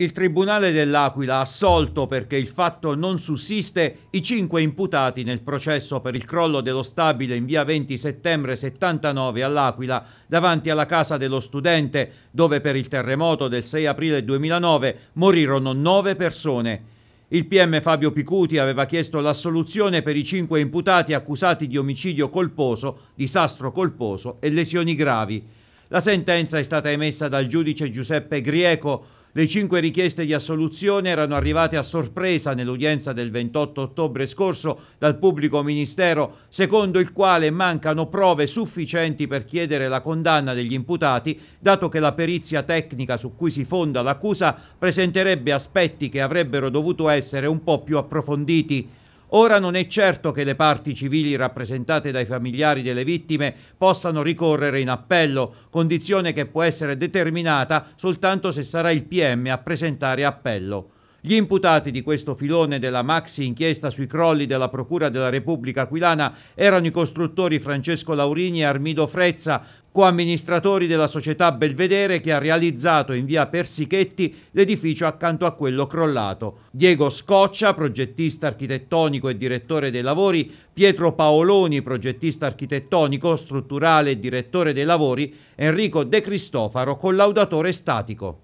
Il Tribunale dell'Aquila ha assolto perché il fatto non sussiste i cinque imputati nel processo per il crollo dello stabile in via 20 settembre 79 all'Aquila davanti alla casa dello studente dove per il terremoto del 6 aprile 2009 morirono nove persone. Il PM Fabio Picuti aveva chiesto l'assoluzione per i cinque imputati accusati di omicidio colposo, disastro colposo e lesioni gravi. La sentenza è stata emessa dal giudice Giuseppe Grieco le cinque richieste di assoluzione erano arrivate a sorpresa nell'udienza del 28 ottobre scorso dal pubblico ministero, secondo il quale mancano prove sufficienti per chiedere la condanna degli imputati, dato che la perizia tecnica su cui si fonda l'accusa presenterebbe aspetti che avrebbero dovuto essere un po' più approfonditi. Ora non è certo che le parti civili rappresentate dai familiari delle vittime possano ricorrere in appello, condizione che può essere determinata soltanto se sarà il PM a presentare appello. Gli imputati di questo filone della maxi inchiesta sui crolli della Procura della Repubblica Aquilana erano i costruttori Francesco Laurini e Armido Frezza, coamministratori della società Belvedere che ha realizzato in via Persichetti l'edificio accanto a quello crollato. Diego Scoccia, progettista architettonico e direttore dei lavori, Pietro Paoloni, progettista architettonico, strutturale e direttore dei lavori, Enrico De Cristofaro, collaudatore statico.